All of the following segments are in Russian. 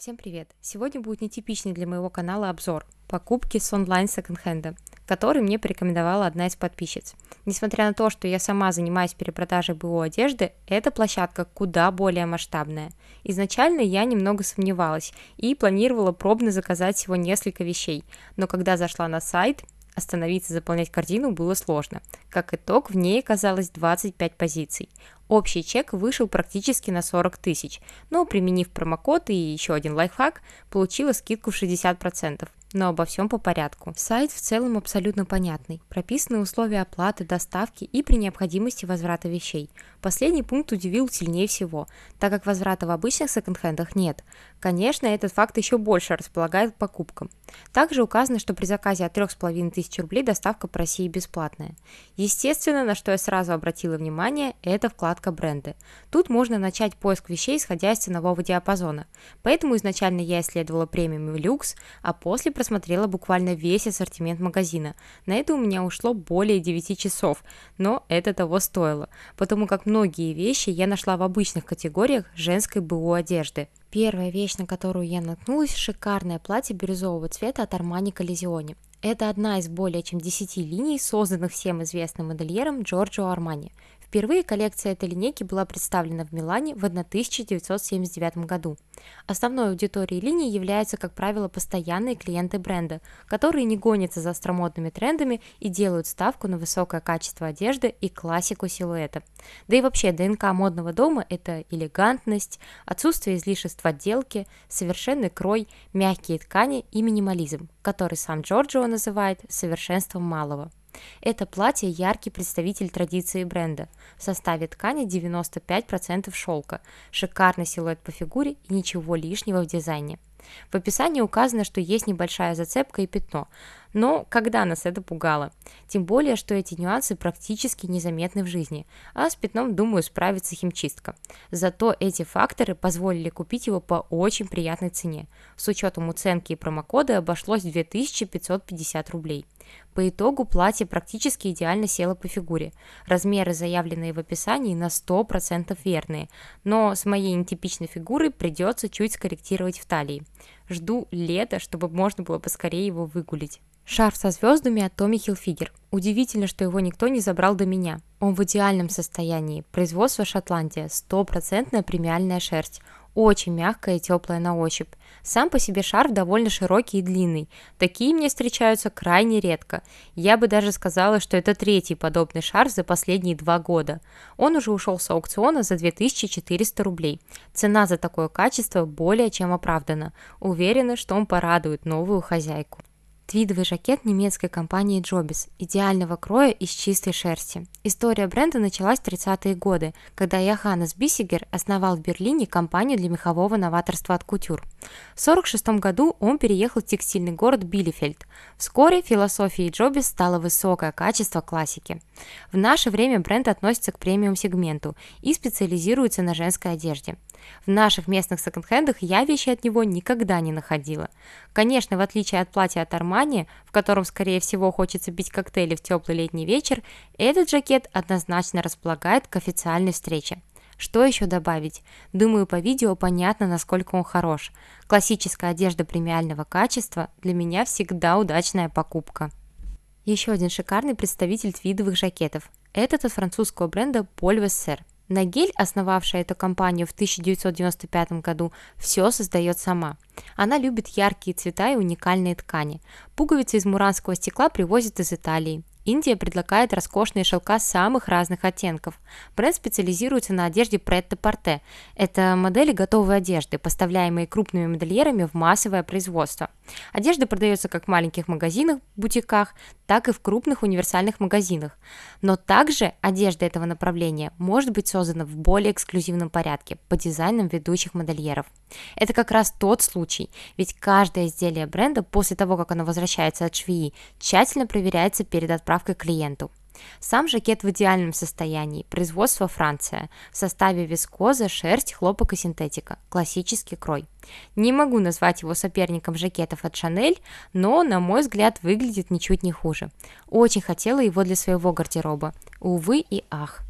Всем привет! Сегодня будет нетипичный для моего канала обзор покупки с онлайн секонд-хенда, который мне порекомендовала одна из подписчиц. Несмотря на то, что я сама занимаюсь перепродажей БУ одежды, эта площадка куда более масштабная. Изначально я немного сомневалась и планировала пробно заказать всего несколько вещей, но когда зашла на сайт, остановиться заполнять корзину было сложно. Как итог, в ней оказалось 25 позиций. Общий чек вышел практически на 40 тысяч, но применив промокод и еще один лайфхак, получила скидку в 60% но обо всем по порядку. Сайт в целом абсолютно понятный. Прописаны условия оплаты, доставки и при необходимости возврата вещей. Последний пункт удивил сильнее всего, так как возврата в обычных секонд-хендах нет. Конечно, этот факт еще больше располагает к покупкам. Также указано, что при заказе от 3500 рублей доставка по России бесплатная. Естественно, на что я сразу обратила внимание, это вкладка бренды. Тут можно начать поиск вещей, исходя из ценового диапазона. Поэтому изначально я исследовала премиум и люкс, а после просмотрела буквально весь ассортимент магазина. На это у меня ушло более 9 часов, но это того стоило, потому как многие вещи я нашла в обычных категориях женской БУ одежды – Первая вещь, на которую я наткнулась, шикарное платье бирюзового цвета от Armani Collezioni. Это одна из более чем 10 линий, созданных всем известным модельером Джорджо Армани. Впервые коллекция этой линейки была представлена в Милане в 1979 году. Основной аудиторией линии являются, как правило, постоянные клиенты бренда, которые не гонятся за остромодными трендами и делают ставку на высокое качество одежды и классику силуэта. Да и вообще ДНК модного дома – это элегантность, отсутствие излишеств искусство отделки, совершенный крой, мягкие ткани и минимализм, который сам Джорджио называет совершенством малого. Это платье яркий представитель традиции бренда. В составе ткани 95% шелка, шикарный силуэт по фигуре и ничего лишнего в дизайне – в описании указано, что есть небольшая зацепка и пятно, но когда нас это пугало? Тем более, что эти нюансы практически незаметны в жизни, а с пятном, думаю, справится химчистка. Зато эти факторы позволили купить его по очень приятной цене. С учетом уценки и промокода обошлось 2550 рублей. По итогу платье практически идеально село по фигуре. Размеры, заявленные в описании, на 100% верные, но с моей нетипичной фигурой придется чуть скорректировать в талии. Жду лета, чтобы можно было поскорее его выгулить. Шарф со звездами от Томми Хилфигер. Удивительно, что его никто не забрал до меня. Он в идеальном состоянии. Производство Шотландия, стопроцентная премиальная шерсть очень мягкая и теплая на ощупь. Сам по себе шарф довольно широкий и длинный. Такие мне встречаются крайне редко. Я бы даже сказала, что это третий подобный шарф за последние два года. Он уже ушел с аукциона за 2400 рублей. Цена за такое качество более чем оправдана. Уверена, что он порадует новую хозяйку. Твидовый жакет немецкой компании Jobis идеального кроя из чистой шерсти. История бренда началась в 30-е годы, когда Яханес Бисигер основал в Берлине компанию для мехового новаторства от кутюр. В 1946 году он переехал в текстильный город Билефельд. Вскоре философией Jobis стало высокое качество классики. В наше время бренд относится к премиум-сегменту и специализируется на женской одежде. В наших местных секонд-хендах я вещи от него никогда не находила. Конечно, в отличие от платья от Армани, в котором, скорее всего, хочется пить коктейли в теплый летний вечер, этот жакет однозначно располагает к официальной встрече. Что еще добавить? Думаю, по видео понятно, насколько он хорош. Классическая одежда премиального качества для меня всегда удачная покупка. Еще один шикарный представитель твидовых жакетов. Этот от французского бренда Paul Vesser. Нагель, основавшая эту компанию в 1995 году, все создает сама. Она любит яркие цвета и уникальные ткани. Пуговицы из муранского стекла привозят из Италии. Индия предлагает роскошные шелка самых разных оттенков. Бренд специализируется на одежде прет-де-порте. Это модели готовой одежды, поставляемые крупными модельерами в массовое производство. Одежда продается как в маленьких магазинах, бутиках, так и в крупных универсальных магазинах. Но также одежда этого направления может быть создана в более эксклюзивном порядке по дизайнам ведущих модельеров. Это как раз тот случай, ведь каждое изделие бренда после того, как оно возвращается от швеи, тщательно проверяется перед отправкой отправкой клиенту. Сам жакет в идеальном состоянии. Производство Франция. В составе вискоза, шерсть, хлопок и синтетика. Классический крой. Не могу назвать его соперником жакетов от Шанель, но, на мой взгляд, выглядит ничуть не хуже. Очень хотела его для своего гардероба. Увы и ах.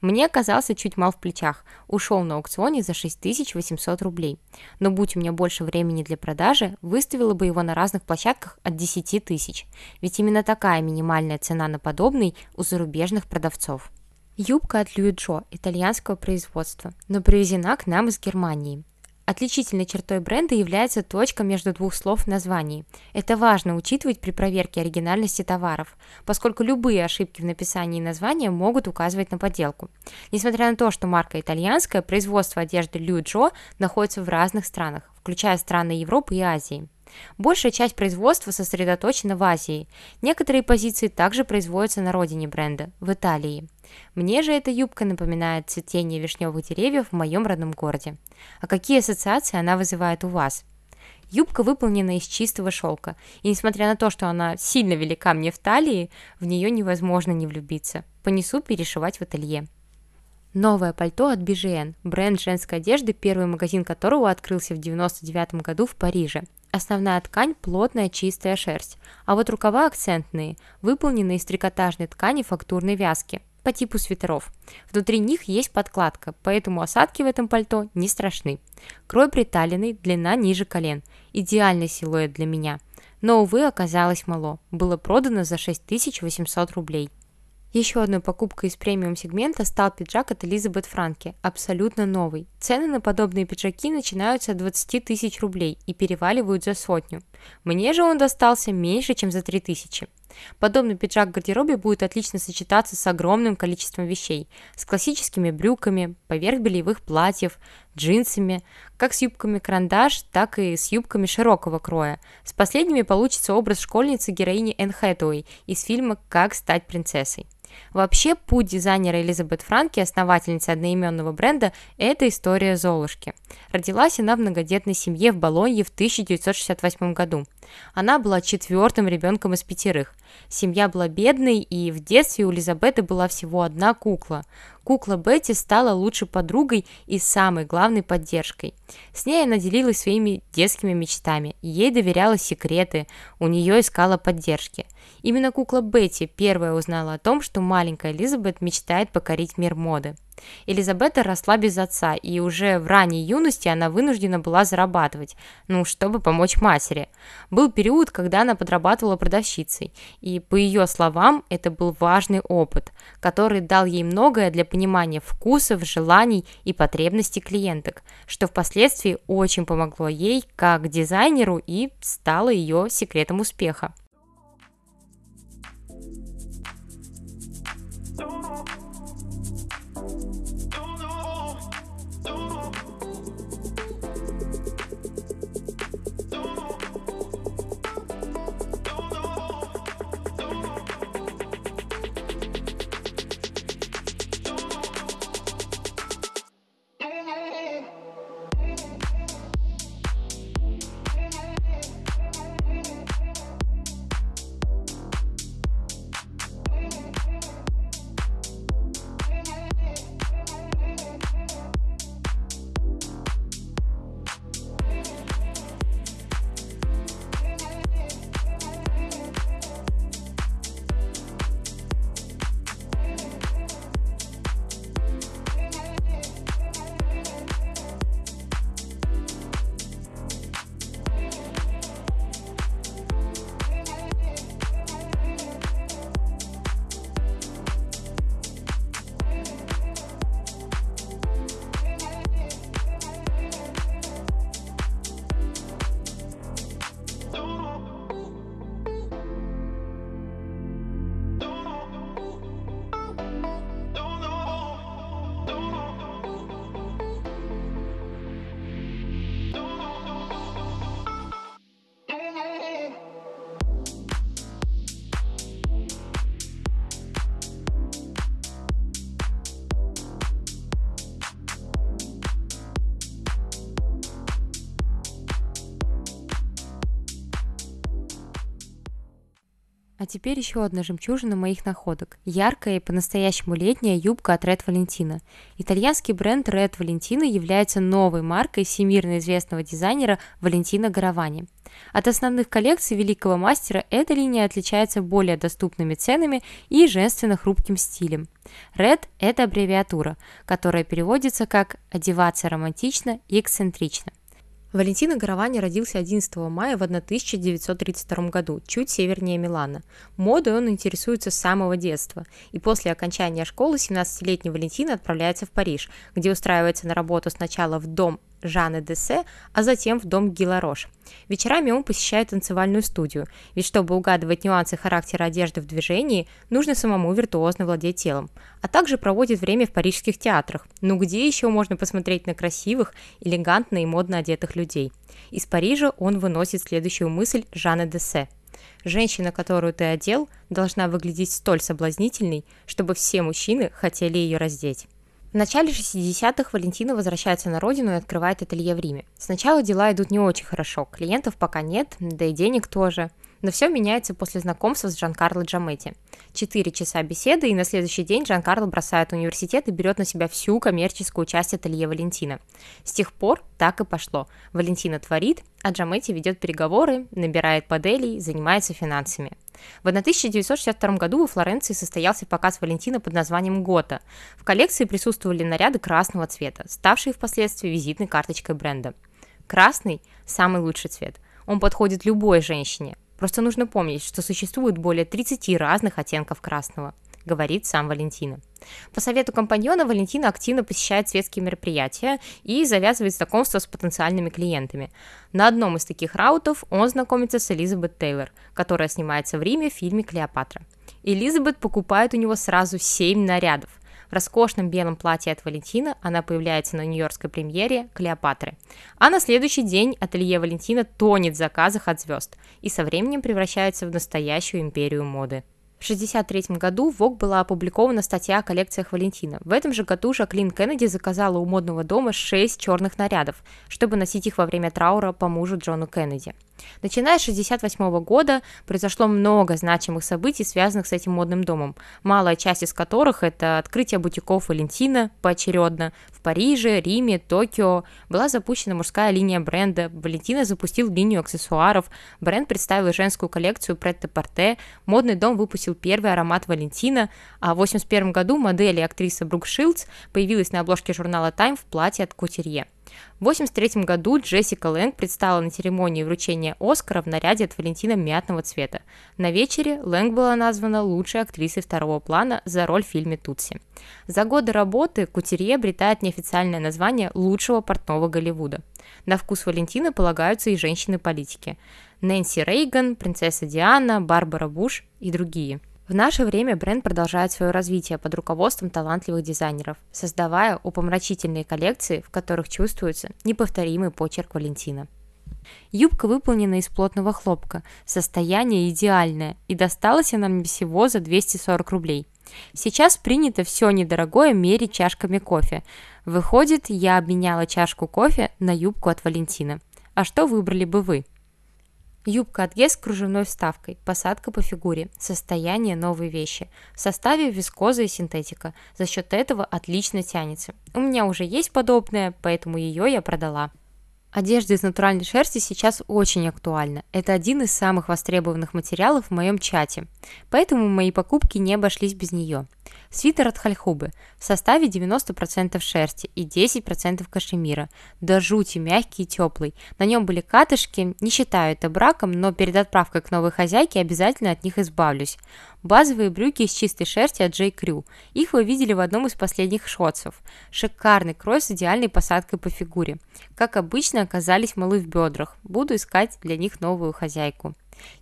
Мне казался чуть мал в плечах, ушел на аукционе за 6800 рублей. Но будь у меня больше времени для продажи, выставила бы его на разных площадках от 10 тысяч. Ведь именно такая минимальная цена на подобный у зарубежных продавцов. Юбка от Люиджо, итальянского производства, но привезена к нам из Германии. Отличительной чертой бренда является точка между двух слов в названии. Это важно учитывать при проверке оригинальности товаров, поскольку любые ошибки в написании названия могут указывать на подделку. Несмотря на то, что марка итальянская, производство одежды Люджо находится в разных странах, включая страны Европы и Азии. Большая часть производства сосредоточена в Азии. Некоторые позиции также производятся на родине бренда, в Италии. Мне же эта юбка напоминает цветение вишневых деревьев в моем родном городе. А какие ассоциации она вызывает у вас? Юбка выполнена из чистого шелка, и несмотря на то, что она сильно велика мне в талии, в нее невозможно не влюбиться. Понесу перешивать в ателье. Новое пальто от BGN, бренд женской одежды, первый магазин которого открылся в 99 году в Париже. Основная ткань – плотная чистая шерсть, а вот рукава акцентные, выполненные из трикотажной ткани фактурной вязки по типу свитеров. Внутри них есть подкладка, поэтому осадки в этом пальто не страшны. Крой приталенный, длина ниже колен. Идеальный силуэт для меня. Но, увы, оказалось мало. Было продано за 6800 рублей. Еще одной покупкой из премиум-сегмента стал пиджак от Элизабет Франки, абсолютно новый. Цены на подобные пиджаки начинаются от 20 тысяч рублей и переваливают за сотню. Мне же он достался меньше, чем за 3 тысячи. Подобный пиджак в гардеробе будет отлично сочетаться с огромным количеством вещей, с классическими брюками, поверх бельевых платьев, джинсами, как с юбками карандаш, так и с юбками широкого кроя. С последними получится образ школьницы героини Энн Хэтэуэй из фильма «Как стать принцессой». Вообще, путь дизайнера Элизабет Франки, основательницы одноименного бренда, это история Золушки. Родилась она в многодетной семье в Болонье в 1968 году. Она была четвертым ребенком из пятерых. Семья была бедной, и в детстве у Элизабеты была всего одна кукла. Кукла Бетти стала лучшей подругой и самой главной поддержкой. С ней она делилась своими детскими мечтами, ей доверяла секреты, у нее искала поддержки – Именно кукла Бетти первая узнала о том, что маленькая Элизабет мечтает покорить мир моды. Элизабета росла без отца, и уже в ранней юности она вынуждена была зарабатывать, ну, чтобы помочь матери. Был период, когда она подрабатывала продавщицей, и, по ее словам, это был важный опыт, который дал ей многое для понимания вкусов, желаний и потребностей клиенток, что впоследствии очень помогло ей как дизайнеру и стало ее секретом успеха. теперь еще одна жемчужина моих находок. Яркая и по-настоящему летняя юбка от Red Valentino. Итальянский бренд Red Valentino является новой маркой всемирно известного дизайнера Валентина Гаравани. От основных коллекций великого мастера эта линия отличается более доступными ценами и женственно хрупким стилем. RED – это аббревиатура, которая переводится как «одеваться романтично и эксцентрично». Валентина Гаравани родился 11 мая в 1932 году, чуть севернее Милана. Модой он интересуется с самого детства, и после окончания школы 17-летний Валентин отправляется в Париж, где устраивается на работу сначала в дом Жана Десе, а затем в дом Гиларош. Вечерами он посещает танцевальную студию, ведь чтобы угадывать нюансы характера одежды в движении, нужно самому виртуозно владеть телом. А также проводит время в парижских театрах. Ну где еще можно посмотреть на красивых, элегантно и модно одетых людей? Из Парижа он выносит следующую мысль Жана Десе. Женщина, которую ты одел, должна выглядеть столь соблазнительной, чтобы все мужчины хотели ее раздеть. В начале 60-х Валентина возвращается на родину и открывает ателье в Риме. Сначала дела идут не очень хорошо, клиентов пока нет, да и денег тоже. Но все меняется после знакомства с Джанкарло Джаметти. Четыре часа беседы, и на следующий день Джанкарло бросает университет и берет на себя всю коммерческую часть ателье Валентина. С тех пор так и пошло. Валентина творит, а Джаметти ведет переговоры, набирает моделей, занимается финансами. В 1962 году во Флоренции состоялся показ Валентина под названием «Гота». В коллекции присутствовали наряды красного цвета, ставшие впоследствии визитной карточкой бренда. Красный – самый лучший цвет. Он подходит любой женщине, Просто нужно помнить, что существует более 30 разных оттенков красного, говорит сам Валентина. По совету компаньона Валентина активно посещает светские мероприятия и завязывает знакомство с потенциальными клиентами. На одном из таких раутов он знакомится с Элизабет Тейлор, которая снимается в Риме в фильме «Клеопатра». Элизабет покупает у него сразу 7 нарядов, в роскошном белом платье от Валентина она появляется на нью-йоркской премьере «Клеопатры». А на следующий день ателье Валентина тонет в заказах от звезд и со временем превращается в настоящую империю моды. В 1963 году в Vogue была опубликована статья о коллекциях Валентина. В этом же году Жаклин Кеннеди заказала у модного дома 6 черных нарядов, чтобы носить их во время траура по мужу Джону Кеннеди. Начиная с 1968 года произошло много значимых событий, связанных с этим модным домом, малая часть из которых – это открытие бутиков Валентина поочередно в Париже, Риме, Токио. Была запущена мужская линия бренда, Валентина запустил линию аксессуаров, бренд представил женскую коллекцию прет-а-порте, модный дом выпустил первый аромат Валентина, а в 1981 году модель и актриса Брук Шилдс появилась на обложке журнала Time в платье от Кутюрье. В 1983 году Джессика Лэнг предстала на церемонии вручения Оскара в наряде от Валентина мятного цвета. На вечере Лэнг была названа лучшей актрисой второго плана за роль в фильме «Тутси». За годы работы Кутерье обретает неофициальное название лучшего портного Голливуда. На вкус Валентина полагаются и женщины-политики. Нэнси Рейган, принцесса Диана, Барбара Буш и другие – в наше время бренд продолжает свое развитие под руководством талантливых дизайнеров, создавая упомрачительные коллекции, в которых чувствуется неповторимый почерк Валентина. Юбка выполнена из плотного хлопка, состояние идеальное, и досталась она мне всего за 240 рублей. Сейчас принято все недорогое мерить чашками кофе. Выходит, я обменяла чашку кофе на юбку от Валентина. А что выбрали бы вы? Юбка отъезд с кружевной вставкой, посадка по фигуре, состояние новой вещи. В составе вискоза и синтетика. За счет этого отлично тянется. У меня уже есть подобная, поэтому ее я продала. Одежда из натуральной шерсти сейчас очень актуальна. Это один из самых востребованных материалов в моем чате. Поэтому мои покупки не обошлись без нее. Свитер от Хальхубы в составе 90% шерсти и 10% кашемира. До жути мягкий и теплый. На нем были катышки, не считаю это браком, но перед отправкой к новой хозяйке обязательно от них избавлюсь. Базовые брюки из чистой шерсти от J. Crew. Их вы видели в одном из последних шотсов. Шикарный крой с идеальной посадкой по фигуре. Как обычно, оказались малы в бедрах. Буду искать для них новую хозяйку.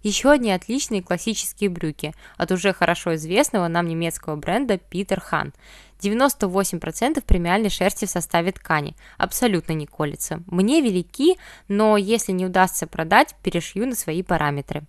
Еще одни отличные классические брюки от уже хорошо известного нам немецкого бренда Питер Хан. 98% премиальной шерсти в составе ткани, абсолютно не колется. Мне велики, но если не удастся продать, перешью на свои параметры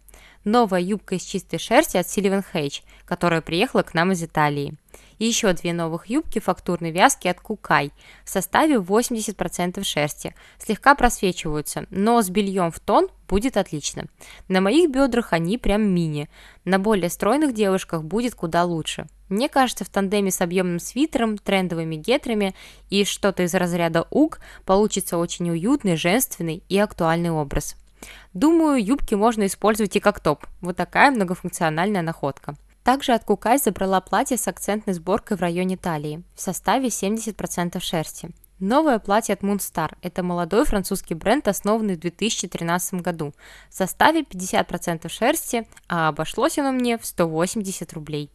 новая юбка из чистой шерсти от Сильвен Хейч, которая приехала к нам из Италии. И еще две новых юбки фактурной вязки от Кукай в составе 80% шерсти. Слегка просвечиваются, но с бельем в тон будет отлично. На моих бедрах они прям мини. На более стройных девушках будет куда лучше. Мне кажется, в тандеме с объемным свитером, трендовыми гетрами и что-то из разряда уг получится очень уютный, женственный и актуальный образ. Думаю, юбки можно использовать и как топ. Вот такая многофункциональная находка. Также от Кукай забрала платье с акцентной сборкой в районе талии, в составе 70% шерсти. Новое платье от Moonstar – это молодой французский бренд, основанный в 2013 году, в составе 50% шерсти, а обошлось оно мне в 180 рублей.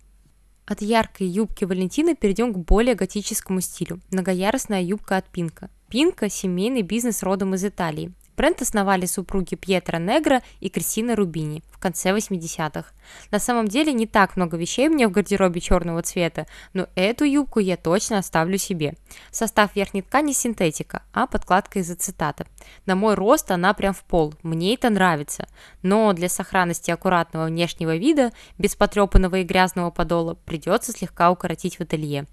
От яркой юбки Валентины перейдем к более готическому стилю – многоярусная юбка от Пинка. Пинка – семейный бизнес родом из Италии. Бренд основали супруги Пьетро Негра и Кристина Рубини в конце 80-х. На самом деле не так много вещей у меня в гардеробе черного цвета, но эту юбку я точно оставлю себе. Состав верхней ткани синтетика, а подкладка из ацетата. На мой рост она прям в пол, мне это нравится. Но для сохранности аккуратного внешнего вида, без потрепанного и грязного подола, придется слегка укоротить в ателье.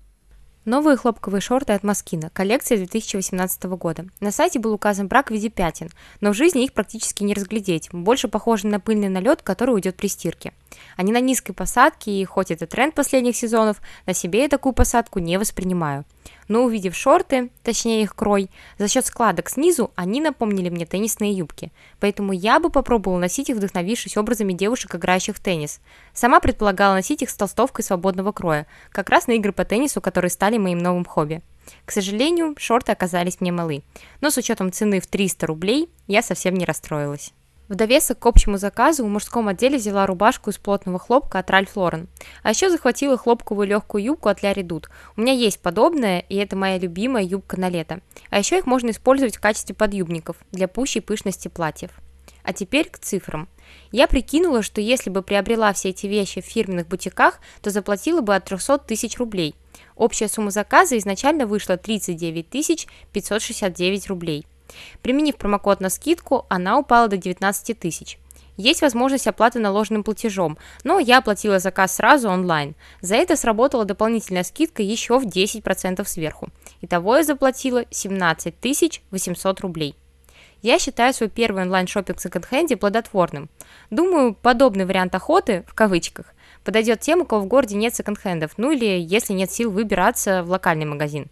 Новые хлопковые шорты от Маскина. Коллекция 2018 года. На сайте был указан брак в виде пятен, но в жизни их практически не разглядеть. Больше похожи на пыльный налет, который уйдет при стирке. Они на низкой посадке, и хоть это тренд последних сезонов, на себе я такую посадку не воспринимаю. Но увидев шорты, точнее их крой, за счет складок снизу они напомнили мне теннисные юбки. Поэтому я бы попробовала носить их, вдохновившись образами девушек, играющих в теннис. Сама предполагала носить их с толстовкой свободного кроя, как раз на игры по теннису, которые стали моим новым хобби. К сожалению, шорты оказались мне малы, но с учетом цены в 300 рублей я совсем не расстроилась. В довесок к общему заказу в мужском отделе взяла рубашку из плотного хлопка от Ральф Лорен. А еще захватила хлопковую легкую юбку от Ляри Дуд. У меня есть подобная, и это моя любимая юбка на лето. А еще их можно использовать в качестве подъюбников для пущей пышности платьев. А теперь к цифрам. Я прикинула, что если бы приобрела все эти вещи в фирменных бутиках, то заплатила бы от 300 тысяч рублей. Общая сумма заказа изначально вышла 39 569 рублей. Применив промокод на скидку, она упала до 19 тысяч. Есть возможность оплаты наложенным платежом, но я оплатила заказ сразу онлайн. За это сработала дополнительная скидка еще в 10% сверху. Итого я заплатила 17 800 рублей. Я считаю свой первый онлайн-шоппинг в секонд-хенде плодотворным. Думаю, подобный вариант охоты, в кавычках, подойдет тем, у кого в городе нет секонд-хендов, ну или если нет сил выбираться в локальный магазин.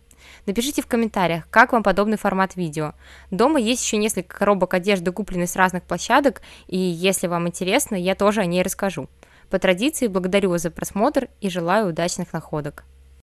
Напишите в комментариях, как вам подобный формат видео. Дома есть еще несколько коробок одежды, купленных с разных площадок, и если вам интересно, я тоже о ней расскажу. По традиции благодарю вас за просмотр и желаю удачных находок.